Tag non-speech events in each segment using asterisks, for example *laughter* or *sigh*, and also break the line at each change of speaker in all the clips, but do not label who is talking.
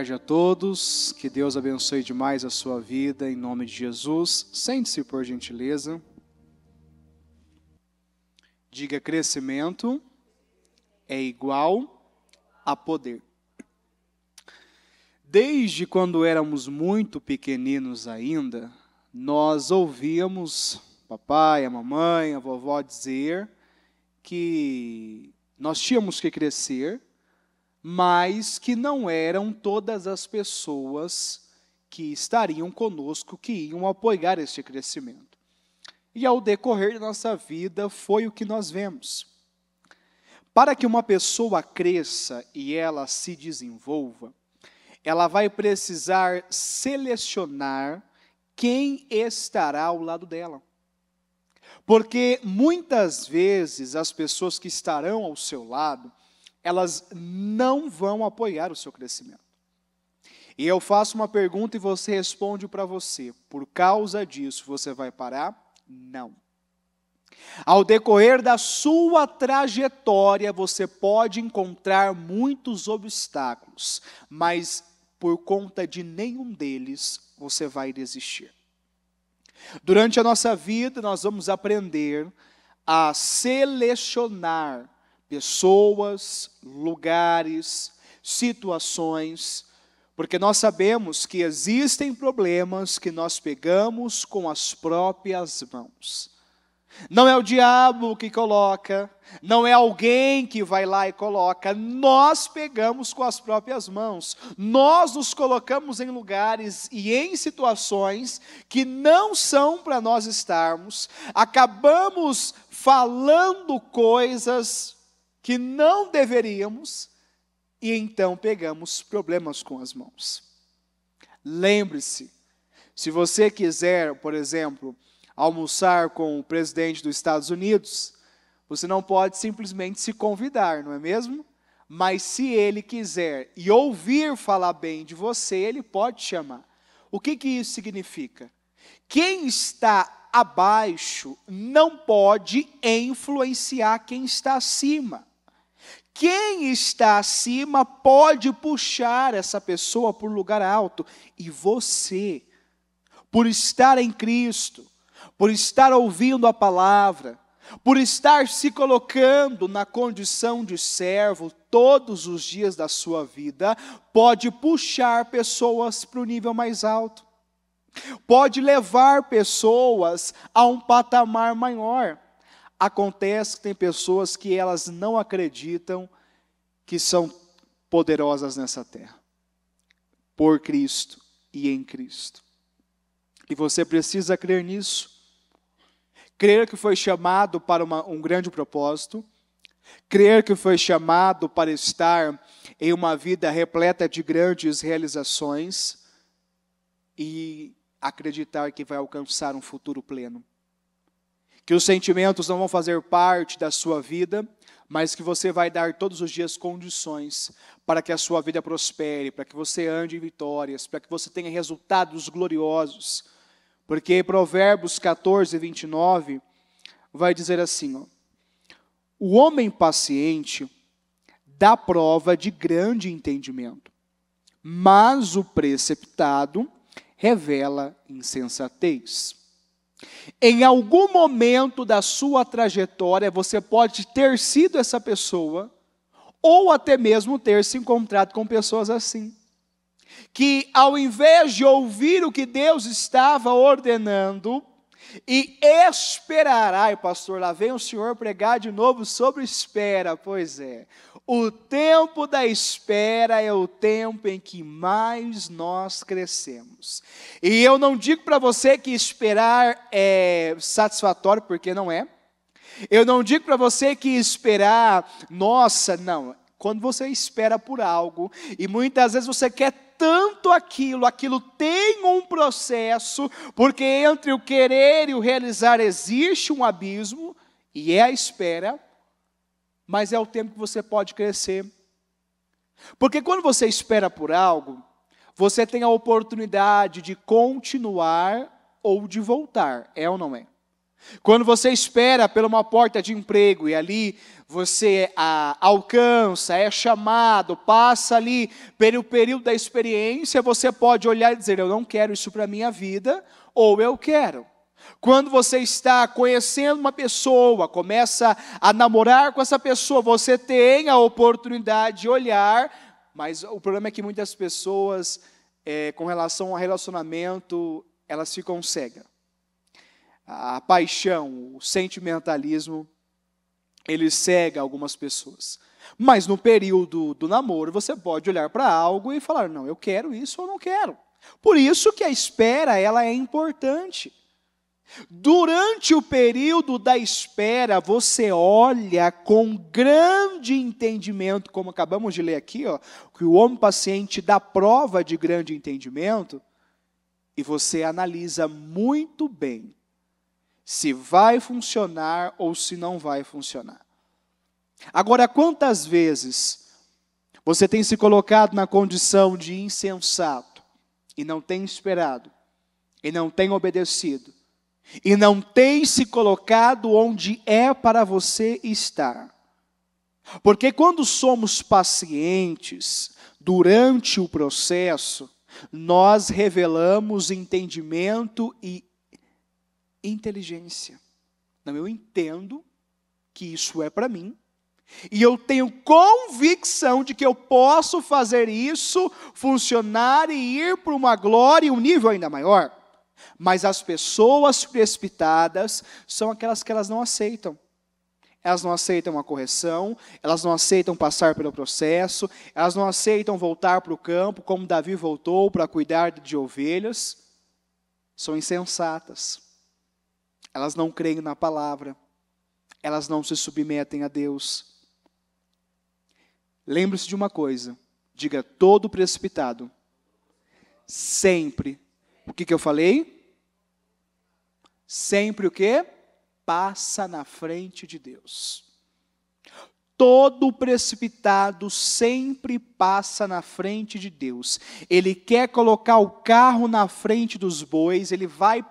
tarde a todos. Que Deus abençoe demais a sua vida, em nome de Jesus. Sente-se, por gentileza. Diga: crescimento é igual a poder. Desde quando éramos muito pequeninos ainda, nós ouvíamos papai, a mamãe, a vovó dizer que nós tínhamos que crescer mas que não eram todas as pessoas que estariam conosco que iam apoiar este crescimento. E ao decorrer da nossa vida, foi o que nós vemos. Para que uma pessoa cresça e ela se desenvolva, ela vai precisar selecionar quem estará ao lado dela. Porque muitas vezes as pessoas que estarão ao seu lado elas não vão apoiar o seu crescimento. E eu faço uma pergunta e você responde para você: por causa disso você vai parar? Não. Ao decorrer da sua trajetória, você pode encontrar muitos obstáculos, mas por conta de nenhum deles você vai desistir. Durante a nossa vida, nós vamos aprender a selecionar pessoas, lugares, situações, porque nós sabemos que existem problemas que nós pegamos com as próprias mãos. Não é o diabo que coloca, não é alguém que vai lá e coloca, nós pegamos com as próprias mãos, nós nos colocamos em lugares e em situações que não são para nós estarmos, acabamos falando coisas que não deveríamos e então pegamos problemas com as mãos. Lembre-se, se você quiser, por exemplo, almoçar com o presidente dos Estados Unidos, você não pode simplesmente se convidar, não é mesmo? Mas se ele quiser e ouvir falar bem de você, ele pode te chamar. O que, que isso significa? Quem está abaixo não pode influenciar quem está acima quem está acima pode puxar essa pessoa por lugar alto. E você, por estar em Cristo, por estar ouvindo a palavra, por estar se colocando na condição de servo todos os dias da sua vida, pode puxar pessoas para o nível mais alto, pode levar pessoas a um patamar maior. Acontece que tem pessoas que elas não acreditam que são poderosas nessa terra, por Cristo e em Cristo. E você precisa crer nisso. Crer que foi chamado para uma, um grande propósito, crer que foi chamado para estar em uma vida repleta de grandes realizações e acreditar que vai alcançar um futuro pleno que os sentimentos não vão fazer parte da sua vida, mas que você vai dar todos os dias condições para que a sua vida prospere, para que você ande em vitórias, para que você tenha resultados gloriosos. Porque Provérbios 14, 29 vai dizer assim: ó, O homem paciente dá prova de grande entendimento, mas o preceptado revela insensatez. Em algum momento da sua trajetória, você pode ter sido essa pessoa, ou até mesmo ter se encontrado com pessoas assim. Que ao invés de ouvir o que Deus estava ordenando e esperar, ai pastor, lá vem o senhor pregar de novo sobre espera. Pois é, o tempo da espera é o tempo em que mais nós crescemos. E eu não digo para você que esperar é satisfatório, porque não é. Eu não digo para você que esperar, nossa, não. Quando você espera por algo, e muitas vezes você quer tanto aquilo, aquilo tem um processo, porque entre o querer e o realizar existe um abismo, e é a espera mas é o tempo que você pode crescer. Porque quando você espera por algo, você tem a oportunidade de continuar ou de voltar, é ou não é? Quando você espera por uma porta de emprego e ali você a, ah, alcança, é chamado, passa ali pelo período da experiência, você pode olhar e dizer: Eu não quero isso para a minha vida, ou eu quero. Quando você está conhecendo uma pessoa, começa a namorar com essa pessoa, você tem a oportunidade de olhar, mas o problema é que muitas pessoas, é, com relação ao relacionamento, elas ficam cegas. A paixão, o sentimentalismo, ele cega algumas pessoas. Mas no período do namoro, você pode olhar para algo e falar: não, eu quero isso ou não quero. Por isso que a espera ela é importante. Durante o período da espera, você olha com grande entendimento, como acabamos de ler aqui, ó, que o homem paciente dá prova de grande entendimento, e você analisa muito bem se vai funcionar ou se não vai funcionar. Agora, quantas vezes você tem se colocado na condição de insensato e não tem esperado e não tem obedecido? e não tem se colocado onde é para você estar. Porque quando somos pacientes durante o processo, nós revelamos entendimento e inteligência. Não, eu entendo que isso é para mim, e eu tenho convicção de que eu posso fazer isso funcionar e ir para uma glória e um nível ainda maior. Mas as pessoas precipitadas são aquelas que elas não aceitam. Elas não aceitam a correção, elas não aceitam passar pelo processo, elas não aceitam voltar para o campo, como Davi voltou para cuidar de ovelhas. São insensatas. Elas não creem na palavra. Elas não se submetem a Deus. Lembre-se de uma coisa: diga todo precipitado. Sempre. O que, que eu falei? sempre o que? Passa na frente de Deus. Todo precipitado sempre passa na frente de Deus. Ele quer colocar o carro na frente dos bois, ele vai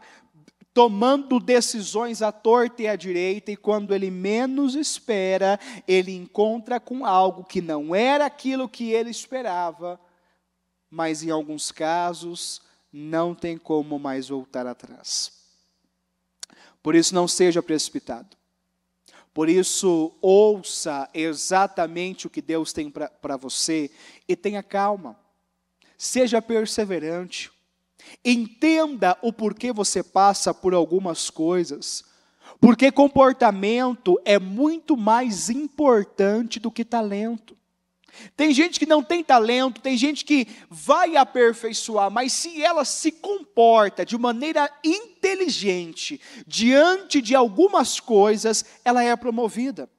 tomando decisões à torta e à direita, e quando ele menos espera, ele encontra com algo que não era aquilo que ele esperava, mas em alguns casos não tem como mais voltar atrás. Por isso, não seja precipitado. Por isso, ouça exatamente o que Deus tem para você e tenha calma. Seja perseverante. Entenda o porquê você passa por algumas coisas. Porque comportamento é muito mais importante do que talento. Tem gente que não tem talento, tem gente que vai aperfeiçoar, mas se ela se comporta de maneira inteligente diante de algumas coisas, ela é promovida.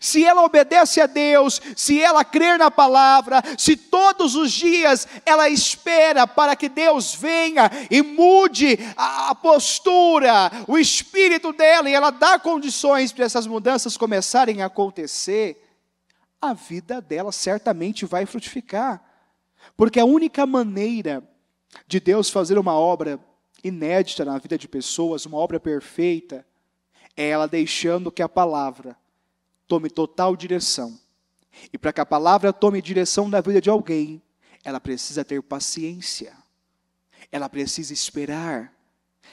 Se ela obedece a Deus, se ela crer na palavra, se todos os dias ela espera para que Deus venha e mude a, postura, o espírito dela, e ela dá condições para essas mudanças começarem a acontecer, a vida dela certamente vai frutificar. Porque a única maneira de Deus fazer uma obra inédita na vida de pessoas, uma obra perfeita, é ela deixando que a palavra tome total direção. E para que a palavra tome direção na vida de alguém, ela precisa ter paciência, ela precisa esperar,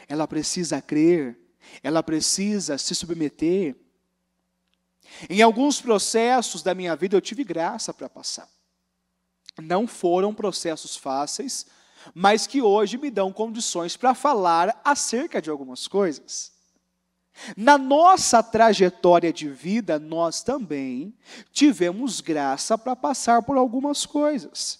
ela precisa crer, ela precisa se submeter, em alguns processos da minha vida eu tive graça para passar. Não foram processos fáceis, mas que hoje me dão condições para falar acerca de algumas coisas. Na nossa trajetória de vida, nós também tivemos graça para passar por algumas coisas.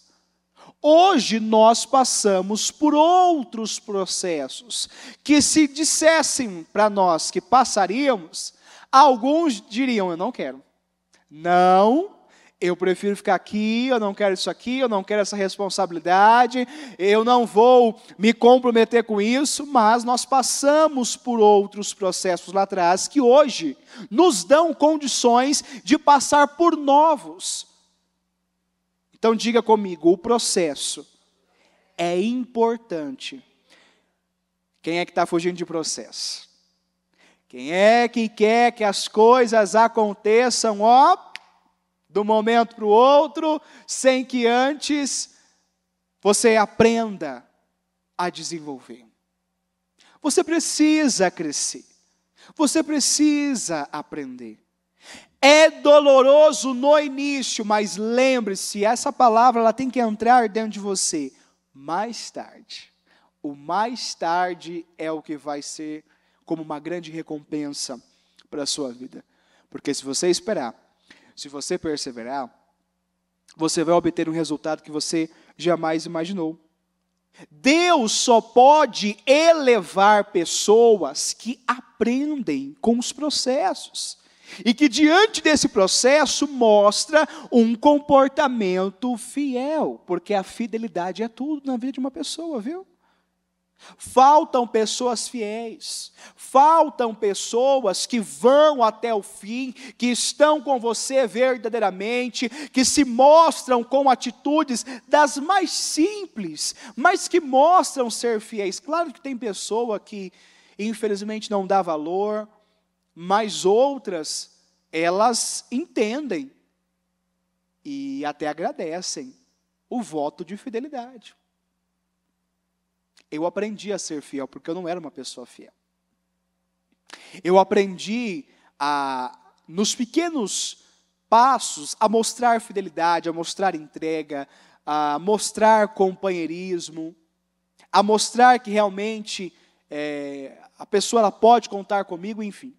Hoje nós passamos por outros processos que, se dissessem para nós que passaríamos, Alguns diriam: Eu não quero. Não, eu prefiro ficar aqui, eu não quero isso aqui, eu não quero essa responsabilidade, eu não vou me comprometer com isso, mas nós passamos por outros processos lá atrás que hoje nos dão condições de passar por novos. Então diga comigo, o processo é importante. Quem é que está fugindo de processo? Quem é que quer que as coisas aconteçam, ó, do momento para o outro, sem que antes você aprenda a desenvolver? Você precisa crescer. Você precisa aprender. É doloroso no início, mas lembre-se, essa palavra ela tem que entrar dentro de você mais tarde. O mais tarde é o que vai ser como uma grande recompensa para a sua vida. Porque se você esperar, se você perseverar, você vai obter um resultado que você jamais imaginou. Deus só pode elevar pessoas que aprendem com os processos e que diante desse processo mostra um comportamento fiel, porque a fidelidade é tudo na vida de uma pessoa, viu? Faltam pessoas fiéis, faltam pessoas que vão até o fim, que estão com você verdadeiramente, que se mostram com atitudes das mais simples, mas que mostram ser fiéis. Claro que tem pessoa que infelizmente não dá valor, mas outras elas entendem e até agradecem o voto de fidelidade. Eu aprendi a ser fiel, porque eu não era uma pessoa fiel. Eu aprendi a, nos pequenos passos, a mostrar fidelidade, a mostrar entrega, a mostrar companheirismo, a mostrar que realmente é, a pessoa ela pode contar comigo, enfim.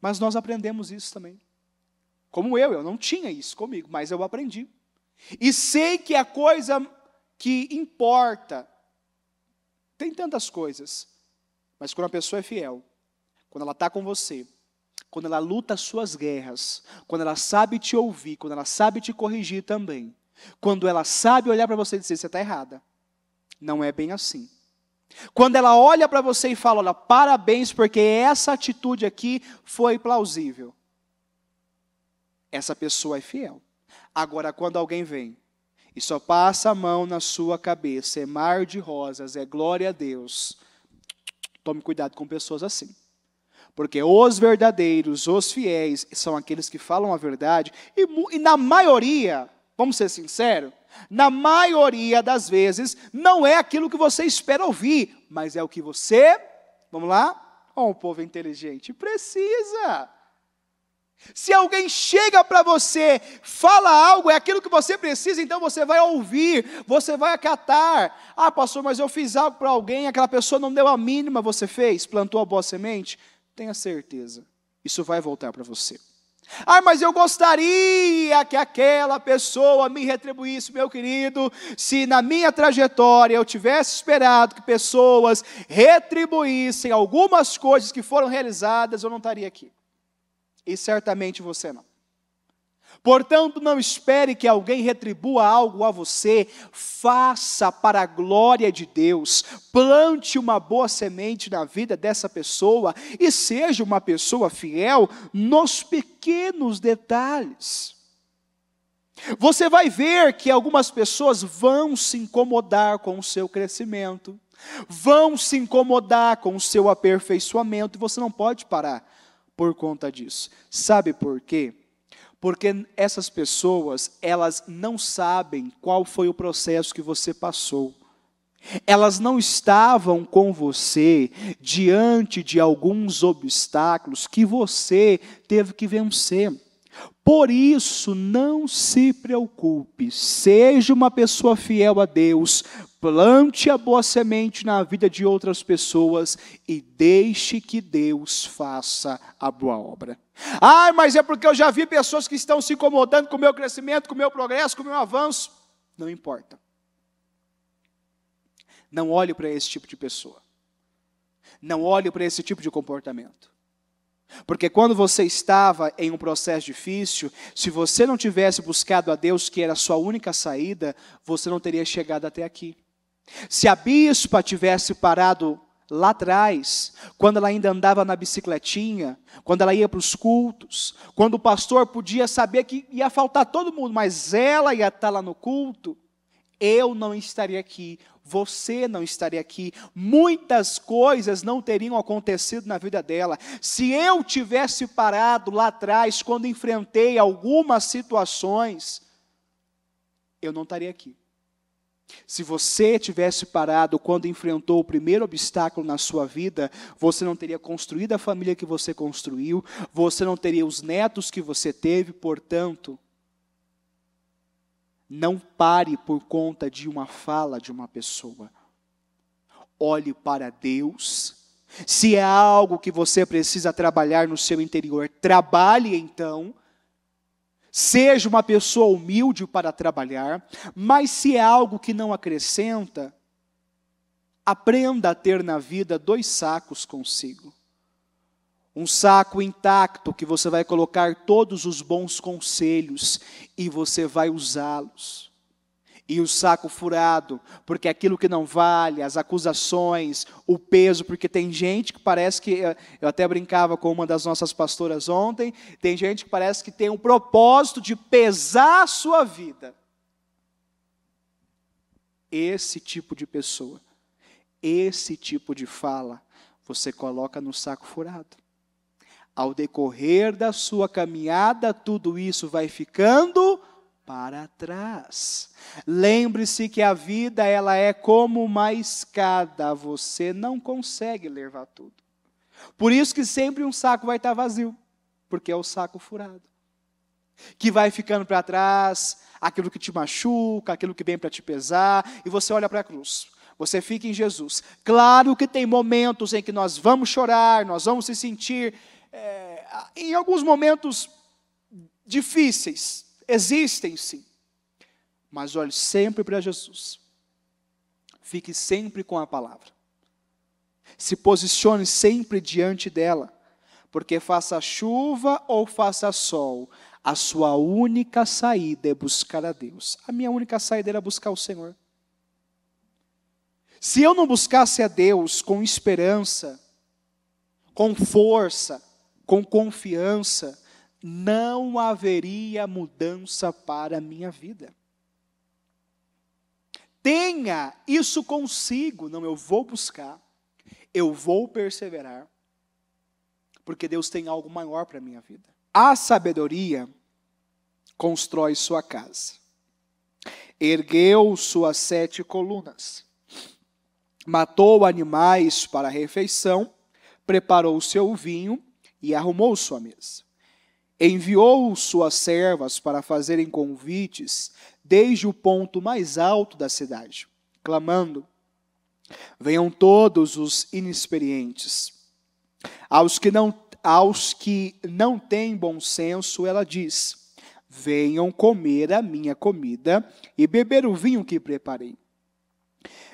Mas nós aprendemos isso também. Como eu, eu não tinha isso comigo, mas eu aprendi. E sei que é a coisa que importa tem tantas coisas. Mas quando a pessoa é fiel, quando ela está com você, quando ela luta as suas guerras, quando ela sabe te ouvir, quando ela sabe te corrigir também, quando ela sabe olhar para você e dizer: você está errada. Não é bem assim. Quando ela olha para você e fala: olha, parabéns, porque essa atitude aqui foi plausível. Essa pessoa é fiel. Agora, quando alguém vem e só passa a mão na sua cabeça. É mar de rosas, é glória a Deus. Tome cuidado com pessoas assim. Porque os verdadeiros, os fiéis, são aqueles que falam a verdade, e, e na maioria, vamos ser sinceros, na maioria das vezes, não é aquilo que você espera ouvir, mas é o que você, vamos lá? Oh, um povo é inteligente, precisa. Se alguém chega para você, fala algo, é aquilo que você precisa, então você vai ouvir, você vai acatar. Ah, pastor, mas eu fiz algo para alguém, aquela pessoa não deu a mínima, você fez, plantou a boa semente. Tenha certeza, isso vai voltar para você. Ah, mas eu gostaria que aquela pessoa me retribuísse, meu querido, se na minha trajetória eu tivesse esperado que pessoas retribuíssem algumas coisas que foram realizadas, eu não estaria aqui e certamente você não. Portanto, não espere que alguém retribua algo a você, faça para a glória de Deus, plante uma boa semente na vida dessa pessoa e seja uma pessoa fiel nos pequenos detalhes. Você vai ver que algumas pessoas vão se incomodar com o seu crescimento, vão se incomodar com o seu aperfeiçoamento, e você não pode parar por conta disso. Sabe por quê? Porque essas pessoas, elas não sabem qual foi o processo que você passou. Elas não estavam com você diante de alguns obstáculos que você teve que vencer. Por isso, não se preocupe, seja uma pessoa fiel a Deus, plante a boa semente na vida de outras pessoas e deixe que Deus faça a boa obra. Ah, mas é porque eu já vi pessoas que estão se incomodando com o meu crescimento, com o meu progresso, com o meu avanço. Não importa. Não olhe para esse tipo de pessoa. Não olhe para esse tipo de comportamento. Porque quando você estava em um processo difícil, se você não tivesse buscado a Deus, que era a sua única saída, você não teria chegado até aqui. Se a bispa tivesse parado lá atrás, quando ela ainda andava na bicicletinha, quando ela ia para os cultos, quando o pastor podia saber que ia faltar todo mundo, mas ela ia estar lá no culto, eu não estaria aqui, você não estaria aqui. Muitas coisas não teriam acontecido na vida dela. Se eu tivesse parado lá atrás, quando enfrentei algumas situações, eu não estaria aqui. Se você tivesse parado quando enfrentou o primeiro obstáculo na sua vida, você não teria construído a família que você construiu, você não teria os netos que você teve, portanto, não pare por conta de uma fala de uma pessoa. Olhe para Deus. Se é algo que você precisa trabalhar no seu interior, trabalhe então. Seja uma pessoa humilde para trabalhar, mas se é algo que não acrescenta, aprenda a ter na vida dois sacos consigo um saco intacto que você vai colocar todos os bons conselhos e você vai usá-los. E o saco furado, porque aquilo que não vale, as acusações, o peso, porque tem gente que parece que. Eu até brincava com uma das nossas pastoras ontem, tem gente que parece que tem um propósito de pesar a sua vida. Esse tipo de pessoa, esse tipo de fala, você coloca no saco furado. Ao decorrer da sua caminhada, tudo isso vai ficando para trás. Lembre-se que a vida ela é como uma escada, você não consegue levar tudo. Por isso que sempre um saco vai estar vazio, porque é o saco furado. Que vai ficando para trás, aquilo que te machuca, aquilo que vem para te pesar, e você olha para a cruz. Você fica em Jesus. Claro que tem momentos em que nós vamos chorar, nós vamos se sentir é, em alguns momentos difíceis, existem sim. Mas olhe sempre para Jesus. Fique sempre com a palavra. Se posicione sempre diante dela, porque faça chuva ou faça sol, a sua única saída é buscar a Deus. A minha única saída era buscar o Senhor. Se eu não buscasse a Deus com esperança, com força, com confiança, não haveria mudança para a minha vida. Tenha isso consigo, não, eu vou buscar, eu vou perseverar, porque Deus tem algo maior para a minha vida. A sabedoria constrói sua casa, ergueu suas sete colunas, matou animais para a refeição, preparou seu vinho e arrumou sua mesa. Enviou suas servas para fazerem convites desde o ponto mais alto da cidade, clamando: Venham todos os inexperientes. Aos que não, aos que não têm bom senso, ela diz: Venham comer a minha comida e beber o vinho que preparei.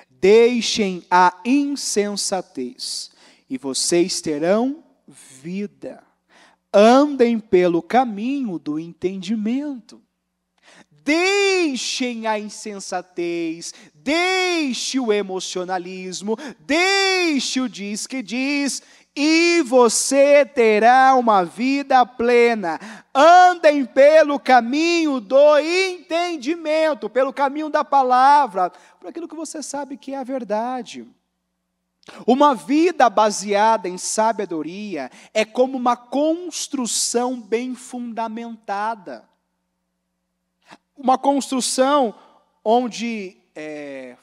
Deixem a insensatez, e vocês terão vida. Andem pelo caminho do entendimento. Deixem a insensatez, deixe o emocionalismo, deixe o diz que diz, e você terá uma vida plena. Andem pelo caminho do entendimento, pelo caminho da palavra, por aquilo que você sabe que é a verdade. Uma vida baseada em sabedoria é como uma construção bem fundamentada. Uma construção onde é,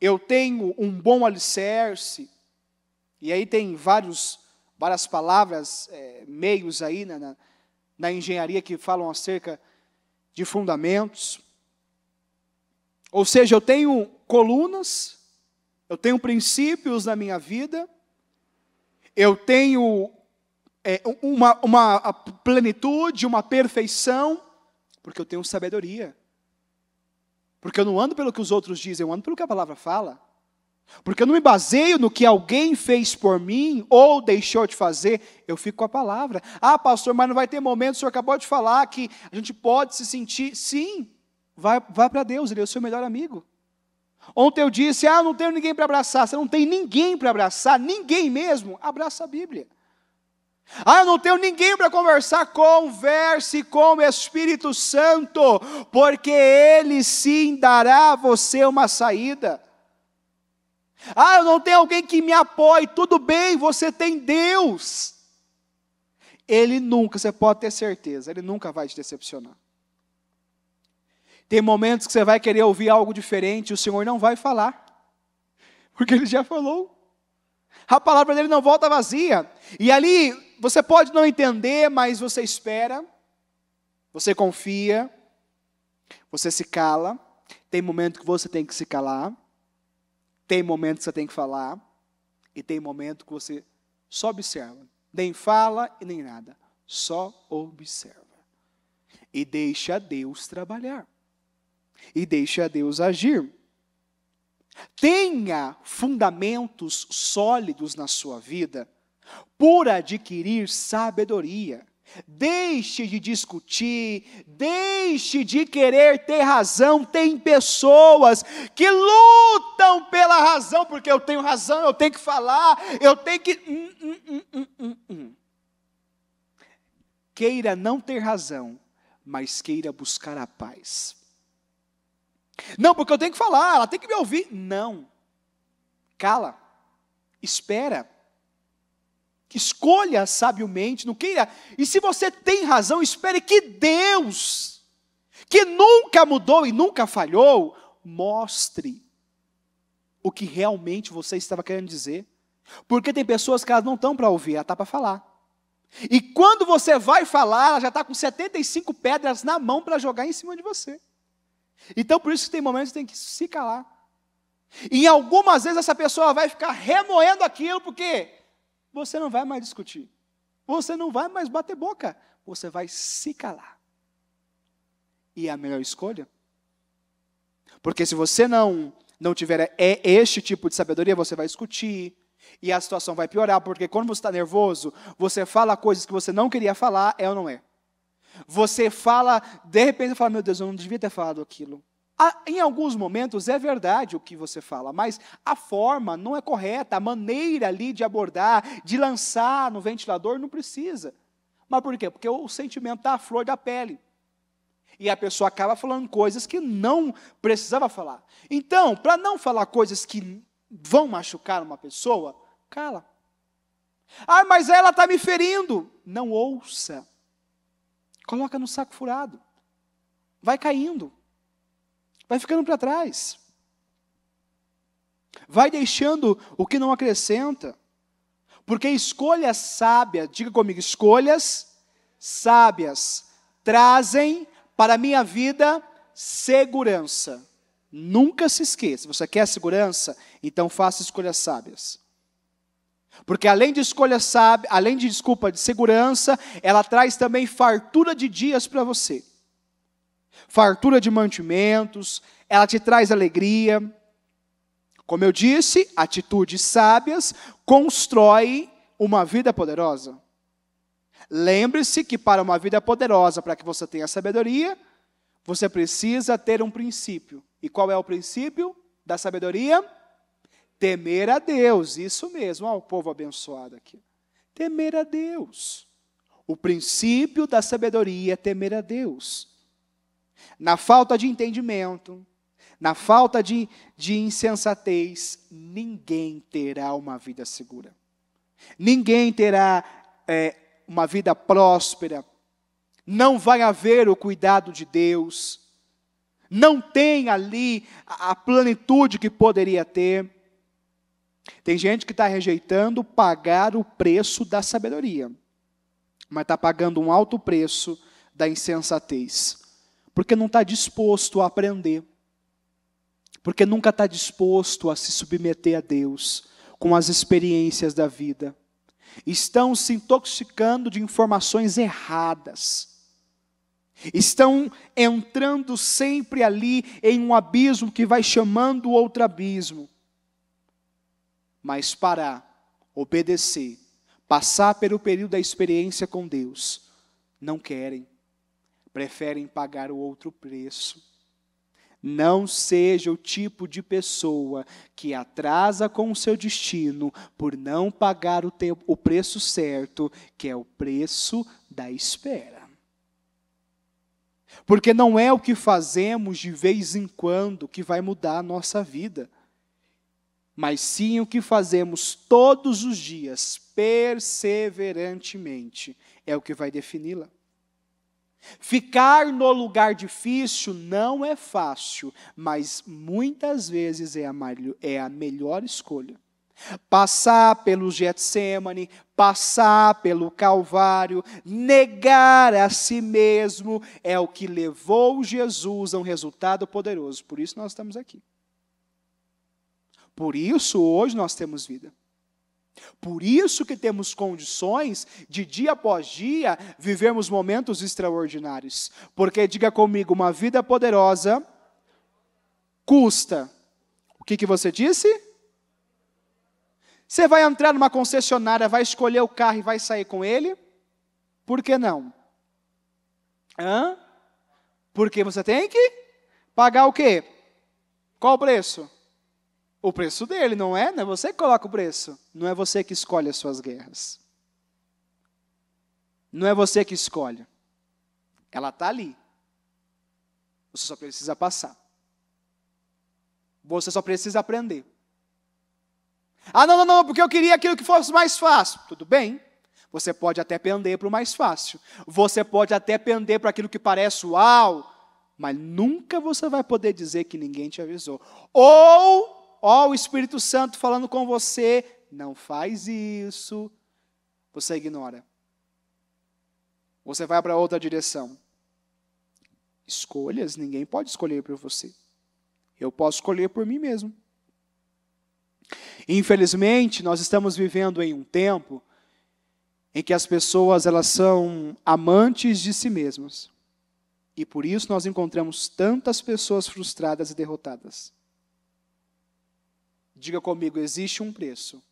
eu tenho um bom alicerce, e aí tem vários, várias palavras, é, meios aí na, na engenharia que falam acerca de fundamentos. Ou seja, eu tenho colunas eu tenho princípios na minha vida, eu tenho é, uma, uma plenitude, uma perfeição, porque eu tenho sabedoria. Porque eu não ando pelo que os outros dizem, eu ando pelo que a palavra fala. Porque eu não me baseio no que alguém fez por mim ou deixou de fazer, eu fico com a palavra. Ah, pastor, mas não vai ter momento, o senhor acabou de falar que a gente pode se sentir. Sim, vai, vai para Deus, Ele é o seu melhor amigo. Ontem eu disse: ah, não tenho ninguém para abraçar. Você não tem ninguém para abraçar, ninguém mesmo, abraça a Bíblia. Ah, eu não tenho ninguém para conversar. Converse com o Espírito Santo, porque ele sim dará a você uma saída. Ah, eu não tenho alguém que me apoie. Tudo bem, você tem Deus. Ele nunca, você pode ter certeza, ele nunca vai te decepcionar. Tem momentos que você vai querer ouvir algo diferente, o Senhor não vai falar, porque Ele já falou. A palavra dele não volta vazia. E ali você pode não entender, mas você espera, você confia, você se cala. Tem momento que você tem que se calar, tem momento que você tem que falar, e tem momento que você só observa. Nem fala e nem nada, só observa. E deixa Deus trabalhar e deixe a Deus agir. Tenha fundamentos sólidos na sua vida por adquirir sabedoria. Deixe de discutir, deixe de querer ter razão. Tem pessoas que lutam pela razão, porque eu tenho razão, eu tenho que falar, eu tenho que. Hum, hum, hum, queira não ter razão, mas queira buscar a paz. Não, porque eu tenho que falar, ela tem que me ouvir. Não. Cala. Espera. Escolha sabiamente, não queira. E se você tem razão, espere que Deus, que nunca mudou e nunca falhou, mostre o que realmente você estava querendo dizer. Porque tem pessoas que elas não estão para ouvir, ela está para falar. E quando você vai falar, ela já está com 75 pedras na mão para jogar em cima de você. Então, por isso que tem momentos que tem que se calar. E algumas vezes essa pessoa vai ficar remoendo aquilo, porque você não vai mais discutir. Você não vai mais bater boca. Você vai se calar. E é a melhor escolha. Porque se você não não tiver é este tipo de sabedoria, você vai discutir. E a situação vai piorar, porque quando você está nervoso, você fala coisas que você não queria falar, é ou não é? Você fala, de repente você fala, meu Deus, eu não devia ter falado aquilo. Em alguns momentos é verdade o que você fala, mas a forma não é correta, a maneira ali de abordar, de lançar no ventilador, não precisa. Mas por quê? Porque o sentimento está à flor da pele. E a pessoa acaba falando coisas que não precisava falar. Então, para não falar coisas que vão machucar uma pessoa, cala. Ah, mas ela está me ferindo. Não ouça. Coloca no saco furado. Vai caindo. Vai ficando para trás. Vai deixando o que não acrescenta. Porque escolha sábia, diga comigo, escolhas sábias trazem para a minha vida segurança. Nunca se esqueça. Você quer segurança? Então faça escolhas sábias. Porque além de escolha sábia, além de desculpa de segurança, ela traz também fartura de dias para você. Fartura de mantimentos, ela te traz alegria. Como eu disse, atitudes sábias constroem uma vida poderosa. Lembre-se que para uma vida poderosa, para que você tenha sabedoria, você precisa ter um princípio. E qual é o princípio da sabedoria? Temer a Deus, isso mesmo, olha o povo abençoado aqui. Temer a Deus. O princípio da sabedoria é temer a Deus. Na falta de entendimento, na falta de, de insensatez, ninguém terá uma vida segura. Ninguém terá é, uma vida próspera. Não vai haver o cuidado de Deus. Não tem ali a, a plenitude que poderia ter. Tem gente que está rejeitando pagar o preço da sabedoria, mas está pagando um alto preço da insensatez, porque não está disposto a aprender, porque nunca está disposto a se submeter a Deus com as experiências da vida. Estão se intoxicando de informações erradas. Estão entrando sempre ali em um abismo que vai chamando outro abismo mas parar, obedecer, passar pelo período da experiência com Deus, não querem, preferem pagar o outro preço. Não seja o tipo de pessoa que atrasa com o seu destino por não pagar o, tempo, o preço certo, que é o preço da espera. Porque não é o que fazemos de vez em quando que vai mudar a nossa vida mas sim o que fazemos todos os dias, perseverantemente, é o que vai defini-la. Ficar no lugar difícil não é fácil, mas muitas vezes é a, é a melhor escolha. Passar pelo Getsemane, passar pelo Calvário, negar a si mesmo é o que levou Jesus a um resultado poderoso. Por isso nós estamos aqui. Por isso hoje nós temos vida. Por isso que temos condições de dia após dia vivermos momentos extraordinários. Porque diga comigo, uma vida poderosa custa. O que, que você disse? Você vai entrar numa concessionária, vai escolher o carro e vai sair com ele? Por que não? Hã? Porque você tem que pagar o quê? Qual o preço? o preço dele, não é? Não é você que coloca o preço. Não é você que escolhe as suas guerras. Não é você que escolhe. Ela está ali. Você só precisa passar. Você só precisa aprender. Ah, não, não, não, porque eu queria aquilo que fosse mais fácil. Tudo bem. Você pode até pender para o mais fácil. Você pode até pender para aquilo que parece uau. Mas nunca você vai poder dizer que ninguém te avisou. Ou Ó, o Espírito Santo falando com você, não faz isso. Você ignora. Você vai para outra direção. Escolhas, ninguém pode escolher por você. Eu posso escolher por mim mesmo. Infelizmente, nós estamos vivendo em um tempo em que as pessoas elas são amantes de si mesmas. E por isso nós encontramos tantas pessoas frustradas e derrotadas. Diga comigo, existe um preço.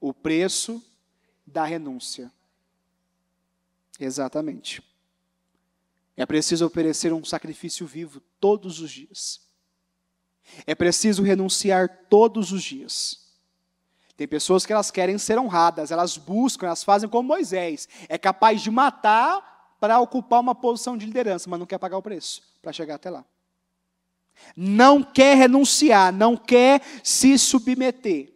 O preço da renúncia. Exatamente. É preciso oferecer um sacrifício vivo todos os dias. É preciso renunciar todos os dias. Tem pessoas que elas querem ser honradas, elas buscam, elas fazem como Moisés. É capaz de matar para ocupar uma posição de liderança, mas não quer pagar o preço para chegar até lá não quer renunciar, não quer se submeter,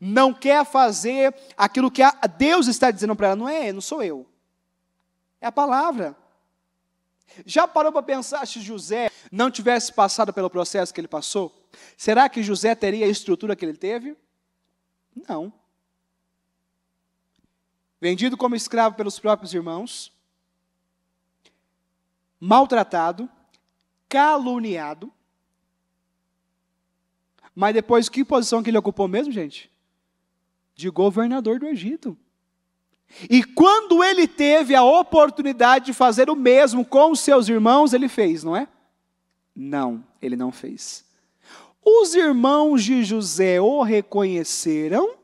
não quer fazer aquilo que Deus está dizendo para ela, não é, não sou eu, é a palavra. Já parou para pensar se José não tivesse passado pelo processo que ele passou? Será que José teria a estrutura que ele teve? Não. Vendido como escravo pelos próprios irmãos, maltratado, caluniado. Mas depois, que posição que ele ocupou mesmo, gente? De governador do Egito. E quando ele teve a oportunidade de fazer o mesmo com os seus irmãos, ele fez, não é? Não, ele não fez. Os irmãos de José o reconheceram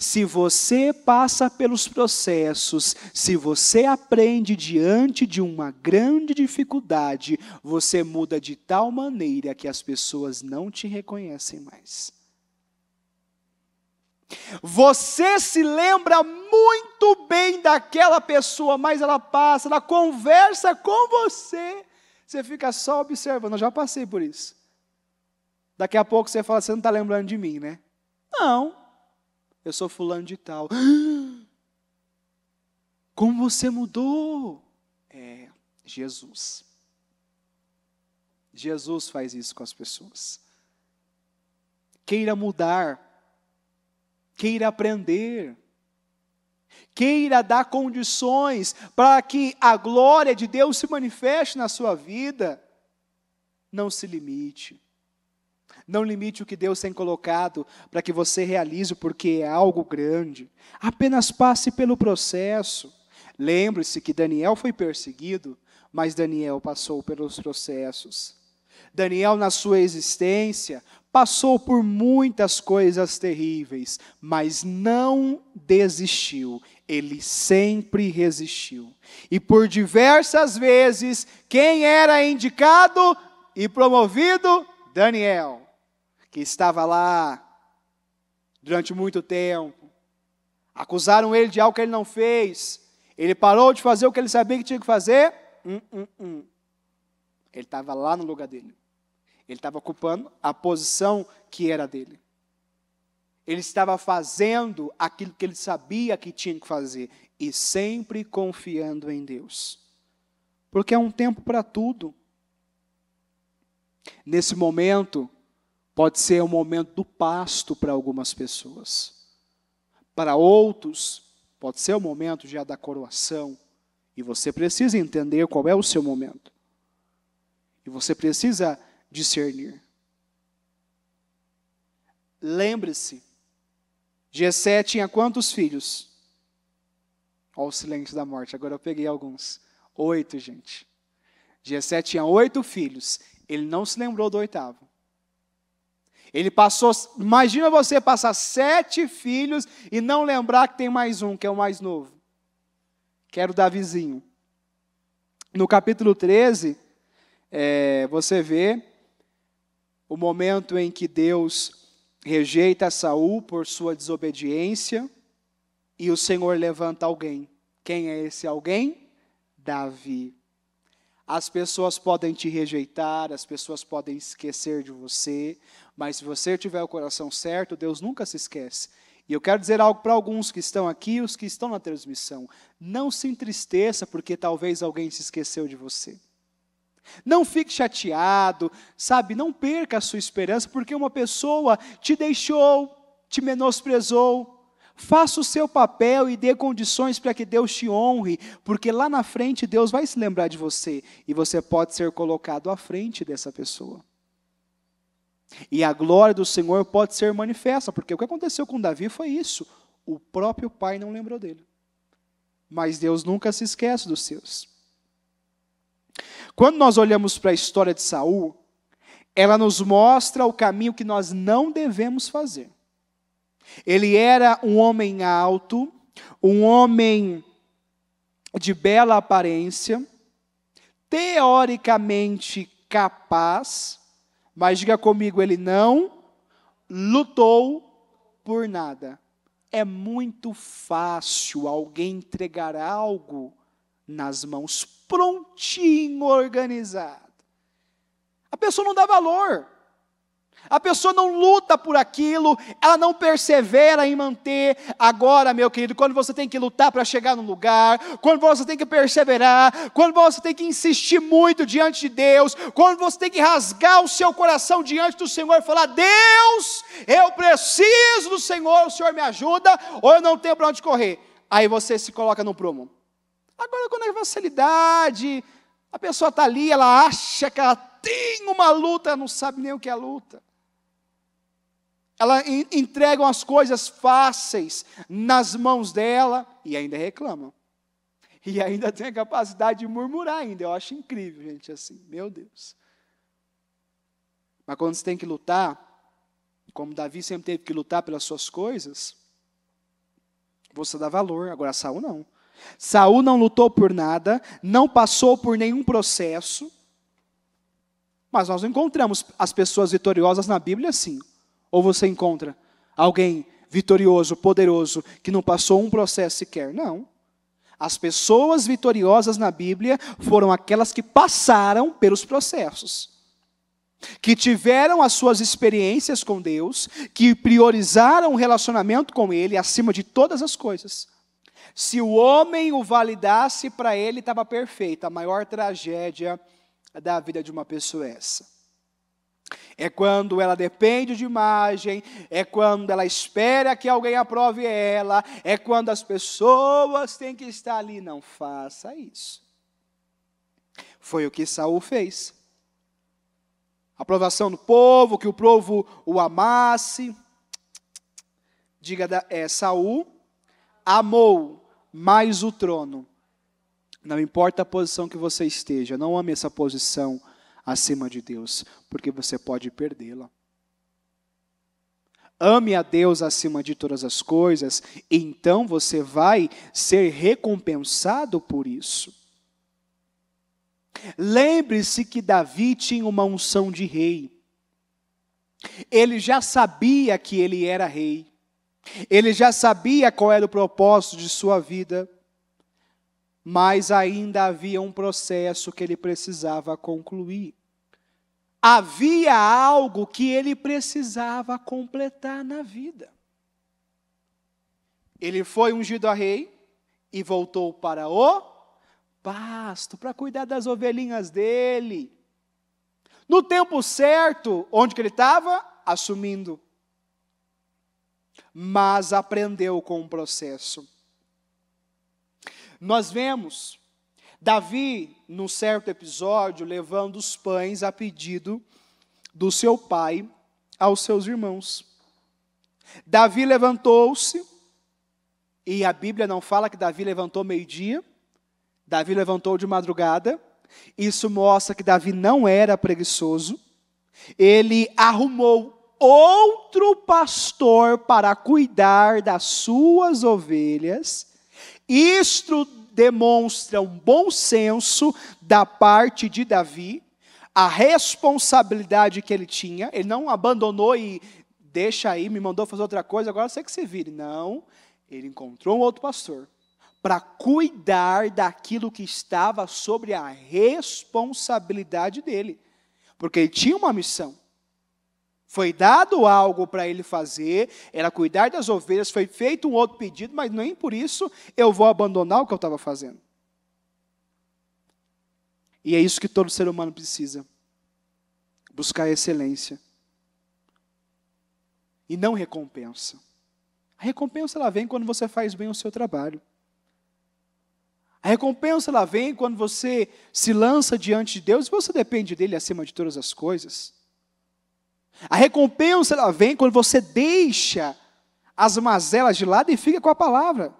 se você passa pelos processos, se você aprende diante de uma grande dificuldade, você muda de tal maneira que as pessoas não te reconhecem mais. Você se lembra muito bem daquela pessoa, mas ela passa, ela conversa com você. Você fica só observando. Eu já passei por isso. Daqui a pouco você fala, você não está lembrando de mim, né? Não. Eu sou fulano de tal. *gasps* Como você mudou? É Jesus. Jesus faz isso com as pessoas. Queira mudar, queira aprender, queira dar condições para que a glória de Deus se manifeste na sua vida. Não se limite. Não limite o que Deus tem colocado para que você realize, porque é algo grande. Apenas passe pelo processo. Lembre-se que Daniel foi perseguido, mas Daniel passou pelos processos. Daniel, na sua existência, passou por muitas coisas terríveis, mas não desistiu, ele sempre resistiu. E por diversas vezes, quem era indicado e promovido? Daniel que estava lá durante muito tempo. Acusaram ele de algo que ele não fez. Ele parou de fazer o que ele sabia que tinha que fazer. Hum, hum, hum. Ele estava lá no lugar dele. Ele estava ocupando a posição que era dele. Ele estava fazendo aquilo que ele sabia que tinha que fazer e sempre confiando em Deus. Porque é um tempo para tudo. Nesse momento, Pode ser o momento do pasto para algumas pessoas. Para outros, pode ser o momento já da coroação. E você precisa entender qual é o seu momento. E você precisa discernir. Lembre-se, Gessé tinha quantos filhos? Olha o silêncio da morte, agora eu peguei alguns. Oito, gente. Gessé tinha oito filhos, ele não se lembrou do oitavo. Ele passou, imagina você passar sete filhos e não lembrar que tem mais um, que é o mais novo. Quero Davizinho. No capítulo 13, é, você vê o momento em que Deus rejeita Saul por sua desobediência e o Senhor levanta alguém. Quem é esse alguém? Davi. As pessoas podem te rejeitar, as pessoas podem esquecer de você, mas se você tiver o coração certo, Deus nunca se esquece. E eu quero dizer algo para alguns que estão aqui e os que estão na transmissão. Não se entristeça porque talvez alguém se esqueceu de você. Não fique chateado, sabe? Não perca a sua esperança porque uma pessoa te deixou, te menosprezou. Faça o seu papel e dê condições para que Deus te honre, porque lá na frente Deus vai se lembrar de você e você pode ser colocado à frente dessa pessoa. E a glória do Senhor pode ser manifesta, porque o que aconteceu com Davi foi isso. O próprio pai não lembrou dele. Mas Deus nunca se esquece dos seus. Quando nós olhamos para a história de Saul, ela nos mostra o caminho que nós não devemos fazer. Ele era um homem alto, um homem de bela aparência, teoricamente capaz, mas diga comigo, ele não lutou por nada. É muito fácil alguém entregar algo nas mãos, prontinho, organizado. A pessoa não dá valor. A pessoa não luta por aquilo, ela não persevera em manter. Agora, meu querido, quando você tem que lutar para chegar num lugar, quando você tem que perseverar, quando você tem que insistir muito diante de Deus, quando você tem que rasgar o seu coração diante do Senhor e falar: Deus, eu preciso do Senhor, o Senhor me ajuda, ou eu não tenho para onde correr. Aí você se coloca no prumo. Agora, quando é facilidade, a pessoa está ali, ela acha que ela tem uma luta, não sabe nem o que é luta. Ela entregam as coisas fáceis nas mãos dela e ainda reclamam. E ainda tem a capacidade de murmurar ainda. Eu acho incrível, gente, assim. Meu Deus. Mas quando você tem que lutar, como Davi sempre teve que lutar pelas suas coisas, você dá valor. Agora Saul não. Saul não lutou por nada, não passou por nenhum processo. Mas nós não encontramos as pessoas vitoriosas na Bíblia assim. Ou você encontra alguém vitorioso, poderoso, que não passou um processo sequer? Não. As pessoas vitoriosas na Bíblia foram aquelas que passaram pelos processos, que tiveram as suas experiências com Deus, que priorizaram o relacionamento com Ele acima de todas as coisas. Se o homem o validasse, para ele estava perfeito. A maior tragédia da vida de uma pessoa é essa. É quando ela depende de imagem, é quando ela espera que alguém aprove ela, é quando as pessoas têm que estar ali. Não faça isso. Foi o que Saul fez. aprovação do povo, que o povo o amasse. Diga, é, Saul amou mais o trono. Não importa a posição que você esteja, não ame essa posição acima de Deus, porque você pode perdê-la. Ame a Deus acima de todas as coisas, e então você vai ser recompensado por isso. Lembre-se que Davi tinha uma unção de rei. Ele já sabia que ele era rei. Ele já sabia qual era o propósito de sua vida. Mas ainda havia um processo que ele precisava concluir havia algo que ele precisava completar na vida. Ele foi ungido a rei e voltou para o pasto para cuidar das ovelhinhas dele. No tempo certo, onde que ele estava? Assumindo. Mas aprendeu com o processo. Nós vemos Davi, num certo episódio, levando os pães a pedido do seu pai aos seus irmãos. Davi levantou-se, e a Bíblia não fala que Davi levantou meio-dia, Davi levantou de madrugada. Isso mostra que Davi não era preguiçoso. Ele arrumou outro pastor para cuidar das suas ovelhas, instrutor demonstra um bom senso da parte de Davi, a responsabilidade que ele tinha, ele não abandonou e deixa aí, me mandou fazer outra coisa, agora você que se vire. Não, ele encontrou um outro pastor para cuidar daquilo que estava sobre a responsabilidade dele, porque ele tinha uma missão. Foi dado algo para ele fazer, era cuidar das ovelhas, foi feito um outro pedido, mas nem por isso eu vou abandonar o que eu estava fazendo. E é isso que todo ser humano precisa: buscar excelência. E não recompensa. A recompensa ela vem quando você faz bem o seu trabalho. A recompensa ela vem quando você se lança diante de Deus e você depende dele acima de todas as coisas. A recompensa ela vem quando você deixa as mazelas de lado e fica com a palavra.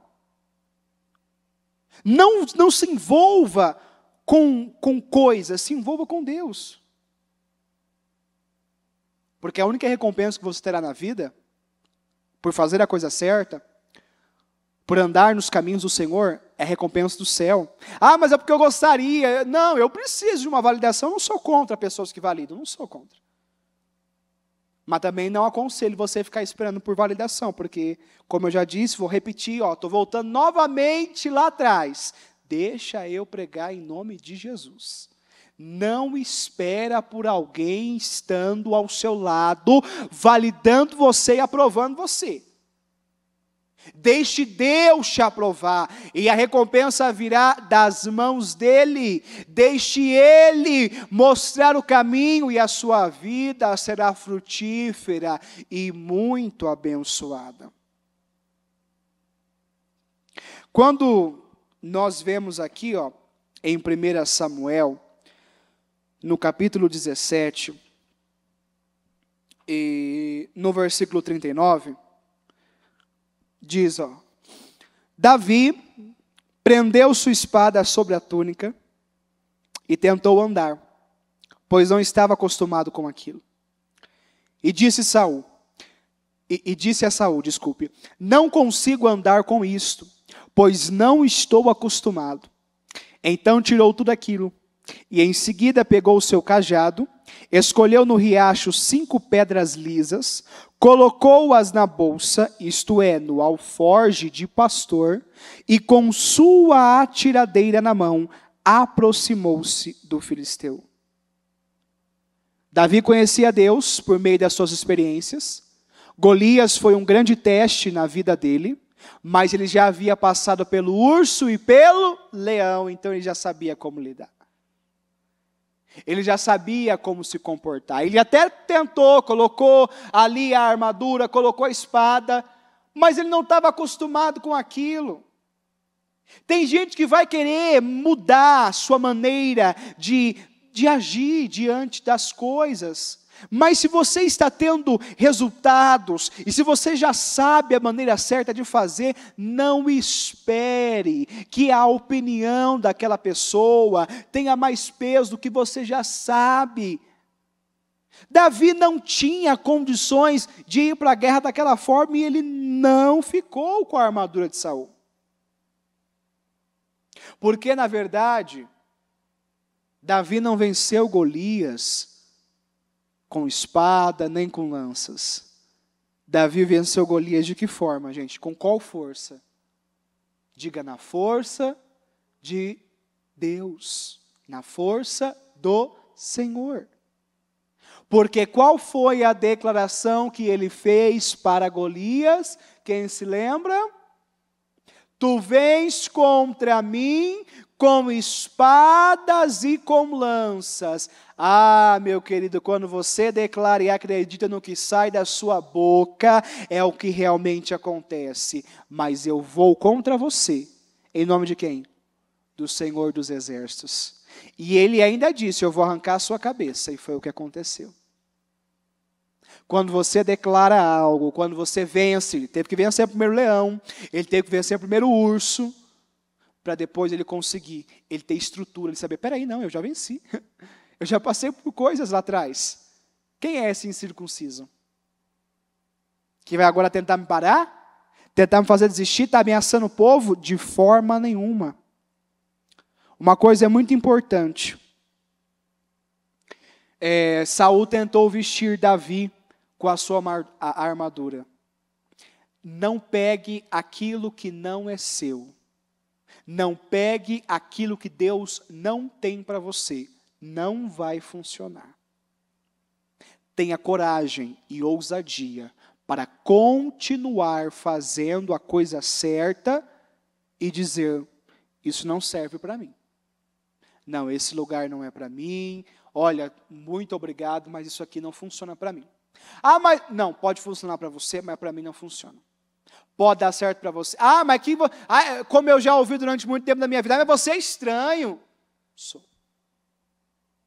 Não, não se envolva com, com coisas, se envolva com Deus. Porque a única recompensa que você terá na vida, por fazer a coisa certa, por andar nos caminhos do Senhor, é recompensa do céu. Ah, mas é porque eu gostaria. Não, eu preciso de uma validação. Eu não sou contra pessoas que validam, não sou contra. Mas também não aconselho você ficar esperando por validação, porque, como eu já disse, vou repetir, ó, estou voltando novamente lá atrás. Deixa eu pregar em nome de Jesus. Não espera por alguém estando ao seu lado, validando você e aprovando você. Deixe Deus te aprovar, e a recompensa virá das mãos dele. Deixe ele mostrar o caminho, e a sua vida será frutífera e muito abençoada. Quando nós vemos aqui, ó, em 1 Samuel, no capítulo 17, e no versículo 39 diz, ó, Davi prendeu sua espada sobre a túnica e tentou andar, pois não estava acostumado com aquilo. E disse Saul, e, e disse a Saul, desculpe, não consigo andar com isto, pois não estou acostumado. Então tirou tudo aquilo e em seguida pegou o seu cajado, escolheu no riacho cinco pedras lisas, colocou-as na bolsa, isto é, no alforge de pastor, e com sua atiradeira na mão, aproximou-se do filisteu. Davi conhecia Deus por meio das suas experiências. Golias foi um grande teste na vida dele, mas ele já havia passado pelo urso e pelo leão, então ele já sabia como lidar. Ele já sabia como se comportar. Ele até tentou, colocou ali a armadura, colocou a espada, mas ele não estava acostumado com aquilo. Tem gente que vai querer mudar a sua maneira de, de agir diante das coisas. Mas se você está tendo resultados e se você já sabe a maneira certa de fazer, não espere que a opinião daquela pessoa tenha mais peso do que você já sabe. Davi não tinha condições de ir para a guerra daquela forma e ele não ficou com a armadura de Saul. Porque na verdade, Davi não venceu Golias com espada, nem com lanças. Davi venceu Golias de que forma, gente? Com qual força? Diga na força de Deus, na força do Senhor. Porque qual foi a declaração que ele fez para Golias? Quem se lembra? Tu vens contra mim com espadas e com lanças. Ah, meu querido, quando você declara e acredita no que sai da sua boca, é o que realmente acontece. Mas eu vou contra você. Em nome de quem? Do Senhor dos Exércitos. E ele ainda disse: Eu vou arrancar a sua cabeça. E foi o que aconteceu. Quando você declara algo, quando você vence, ele teve que vencer o primeiro leão, ele teve que vencer o primeiro urso, para depois ele conseguir, ele ter estrutura, ele saber, peraí, não, eu já venci. *laughs* Eu já passei por coisas lá atrás. Quem é esse incircunciso? Que vai agora tentar me parar? Tentar me fazer desistir? Está ameaçando o povo? De forma nenhuma. Uma coisa é muito importante. É, Saul tentou vestir Davi com a sua armadura. Não pegue aquilo que não é seu. Não pegue aquilo que Deus não tem para você. Não vai funcionar. Tenha coragem e ousadia para continuar fazendo a coisa certa e dizer: Isso não serve para mim. Não, esse lugar não é para mim. Olha, muito obrigado, mas isso aqui não funciona para mim. Ah, mas não, pode funcionar para você, mas para mim não funciona. Pode dar certo para você. Ah, mas que, ah, é, como eu já ouvi durante muito tempo da minha vida, ah, mas você é estranho. Sou.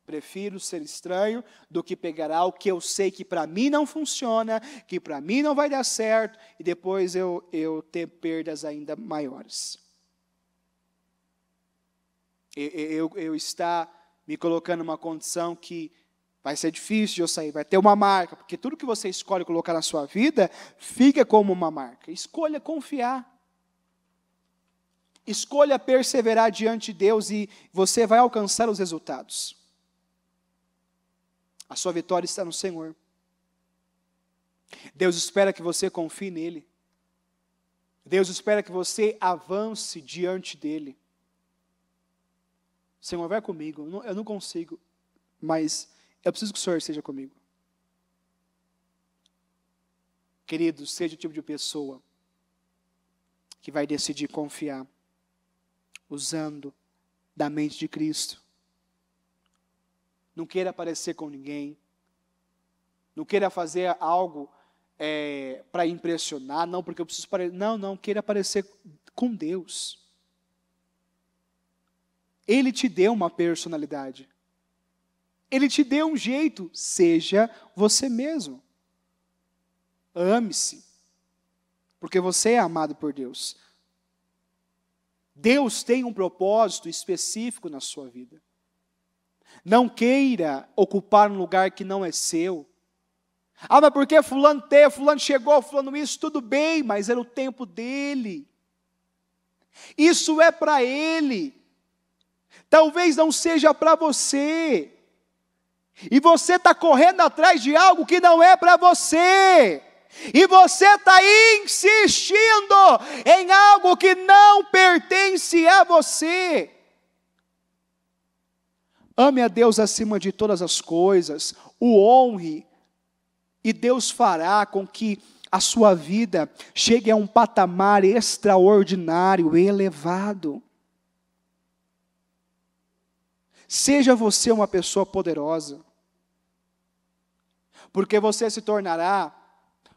Prefiro ser estranho do que pegar algo que eu sei que para mim não funciona, que para mim não vai dar certo, e depois eu, eu ter perdas ainda maiores. Eu, eu, eu estar me colocando numa condição que Vai ser difícil de eu sair, vai ter uma marca, porque tudo que você escolhe colocar na sua vida fica como uma marca. Escolha confiar. Escolha perseverar diante de Deus e você vai alcançar os resultados. A sua vitória está no Senhor. Deus espera que você confie nele. Deus espera que você avance diante dele. Senhor, vai comigo. Eu não consigo, mas eu preciso que o Senhor esteja comigo. Querido, seja o tipo de pessoa que vai decidir confiar, usando da mente de Cristo. Não queira aparecer com ninguém. Não queira fazer algo é, para impressionar, não, porque eu preciso parecer. Não, não, queira aparecer com Deus. Ele te deu uma personalidade. Ele te deu um jeito, seja você mesmo. Ame-se, porque você é amado por Deus. Deus tem um propósito específico na sua vida. Não queira ocupar um lugar que não é seu. Ah, mas por que fulano ter, fulano chegou, fulano isso, tudo bem, mas era o tempo dele. Isso é para ele. Talvez não seja para você. E você está correndo atrás de algo que não é para você. E você está insistindo em algo que não pertence a você. Ame a Deus acima de todas as coisas, o honre, e Deus fará com que a sua vida chegue a um patamar extraordinário, elevado. Seja você uma pessoa poderosa, porque você se tornará